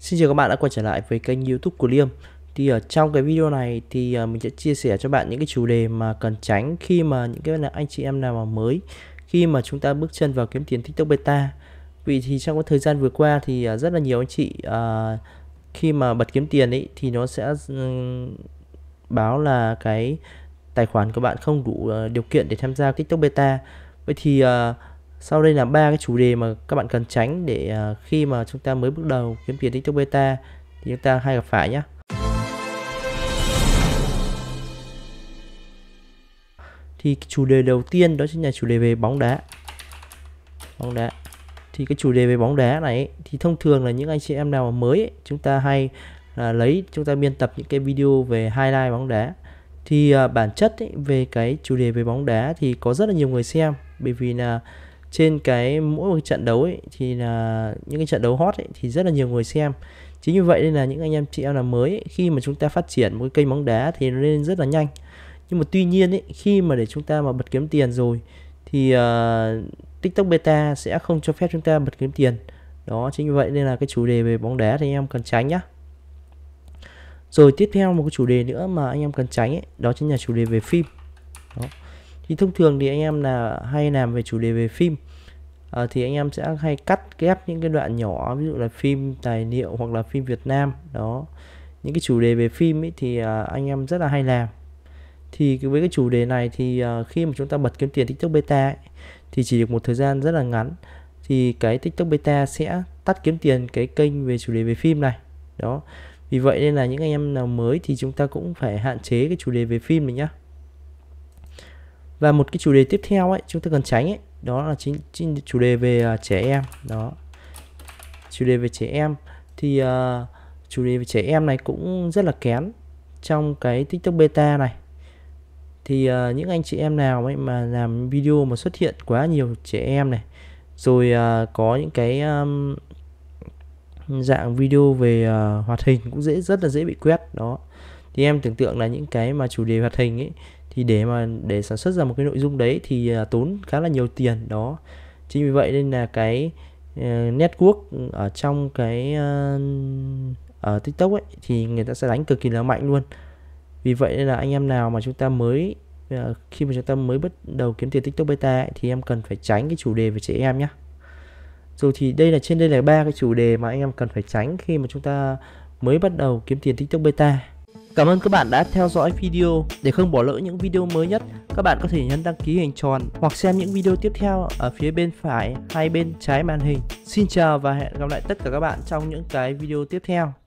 Xin chào các bạn đã quay trở lại với kênh youtube của Liêm Thì ở trong cái video này thì à, mình sẽ chia sẻ cho bạn những cái chủ đề mà cần tránh khi mà những cái anh chị em nào mà mới Khi mà chúng ta bước chân vào kiếm tiền TikTok Beta Vì thì trong cái thời gian vừa qua thì à, rất là nhiều anh chị à, khi mà bật kiếm tiền ấy thì nó sẽ báo là cái tài khoản của bạn không đủ điều kiện để tham gia TikTok Beta Vậy thì uh, sau đây là ba cái chủ đề mà các bạn cần tránh để à, khi mà chúng ta mới bước đầu kiếm tiền tiktok beta thì chúng ta hay gặp phải nhé thì chủ đề đầu tiên đó chính là chủ đề về bóng đá bóng đá thì cái chủ đề về bóng đá này thì thông thường là những anh chị em nào mà mới ấy, chúng ta hay là lấy chúng ta biên tập những cái video về highlight bóng đá thì à, bản chất ấy, về cái chủ đề về bóng đá thì có rất là nhiều người xem bởi vì là trên cái mỗi một trận đấu ấy, thì là những cái trận đấu hot ấy, thì rất là nhiều người xem chính như vậy nên là những anh em chị em là mới ấy, khi mà chúng ta phát triển một cái kênh bóng đá thì nó lên rất là nhanh nhưng mà tuy nhiên ấy, khi mà để chúng ta mà bật kiếm tiền rồi thì uh, tiktok beta sẽ không cho phép chúng ta bật kiếm tiền đó chính như vậy nên là cái chủ đề về bóng đá thì anh em cần tránh nhá rồi tiếp theo một cái chủ đề nữa mà anh em cần tránh ấy, đó chính là chủ đề về phim đó thì thông thường thì anh em là hay làm về chủ đề về phim à, thì anh em sẽ hay cắt ghép những cái đoạn nhỏ ví dụ là phim tài liệu hoặc là phim Việt Nam đó những cái chủ đề về phim ấy thì à, anh em rất là hay làm thì với cái chủ đề này thì à, khi mà chúng ta bật kiếm tiền TikTok beta ấy, thì chỉ được một thời gian rất là ngắn thì cái TikTok beta sẽ tắt kiếm tiền cái kênh về chủ đề về phim này đó vì vậy nên là những anh em nào mới thì chúng ta cũng phải hạn chế cái chủ đề về phim này nhá và một cái chủ đề tiếp theo ấy chúng ta cần tránh ấy đó là chính, chính chủ đề về uh, trẻ em đó chủ đề về trẻ em thì uh, chủ đề về trẻ em này cũng rất là kén trong cái tiktok beta này thì uh, những anh chị em nào ấy mà làm video mà xuất hiện quá nhiều trẻ em này rồi uh, có những cái um, dạng video về uh, hoạt hình cũng dễ rất là dễ bị quét đó thì em tưởng tượng là những cái mà chủ đề hoạt hình ấy thì để mà để sản xuất ra một cái nội dung đấy thì à, tốn khá là nhiều tiền đó chính vì vậy nên là cái ờ, network ừ, ở trong cái ờ, ở tiktok ấy thì người ta sẽ đánh cực kỳ là mạnh luôn vì vậy nên là anh em nào mà chúng ta mới ờ, khi mà chúng ta mới bắt đầu kiếm tiền tiktok beta ấy, thì em cần phải tránh cái chủ đề về trẻ em nhé rồi thì đây là trên đây là ba cái chủ đề mà anh em cần phải tránh khi mà chúng ta mới bắt đầu kiếm tiền tiktok beta Cảm ơn các bạn đã theo dõi video. Để không bỏ lỡ những video mới nhất, các bạn có thể nhấn đăng ký hình tròn hoặc xem những video tiếp theo ở phía bên phải hay bên trái màn hình. Xin chào và hẹn gặp lại tất cả các bạn trong những cái video tiếp theo.